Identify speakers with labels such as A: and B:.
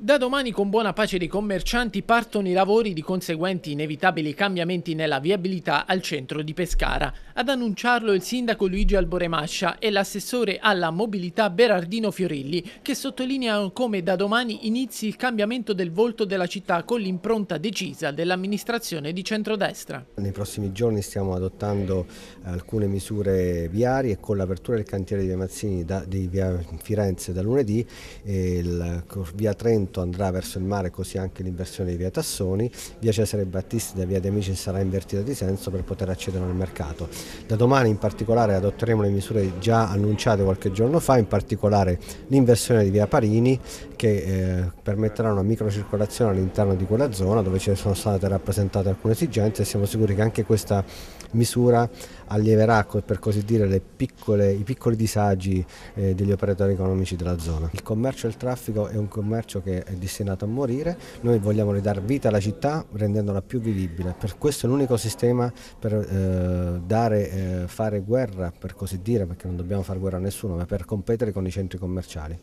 A: Da domani con buona pace dei commercianti partono i lavori di conseguenti inevitabili cambiamenti nella viabilità al centro di Pescara. Ad annunciarlo il sindaco Luigi Alboremascia e l'assessore alla mobilità Berardino Fiorilli che sottolineano come da domani inizi il cambiamento del volto della città con l'impronta decisa dell'amministrazione di centrodestra.
B: Nei prossimi giorni stiamo adottando eh, alcune misure viarie e con l'apertura del cantiere di Via Mazzini da, di Via Firenze da lunedì e il, eh, via 30 Ponto andrà verso il mare così anche l'inversione di via Tassoni, via Cesare Battisti e via De Amici sarà invertita di senso per poter accedere al mercato. Da domani in particolare adotteremo le misure già annunciate qualche giorno fa, in particolare l'inversione di via Parini che eh, permetterà una microcircolazione all'interno di quella zona dove ci sono state rappresentate alcune esigenze e siamo sicuri che anche questa misura allieverà per così dire piccole, i piccoli disagi eh, degli operatori economici della zona. Il commercio e il traffico è un commercio che è eh, destinato a morire, noi vogliamo ridare vita alla città rendendola più vivibile, per questo è l'unico sistema per eh, dare, eh, fare guerra, per così dire, perché non dobbiamo fare guerra a nessuno, ma per competere con i centri commerciali.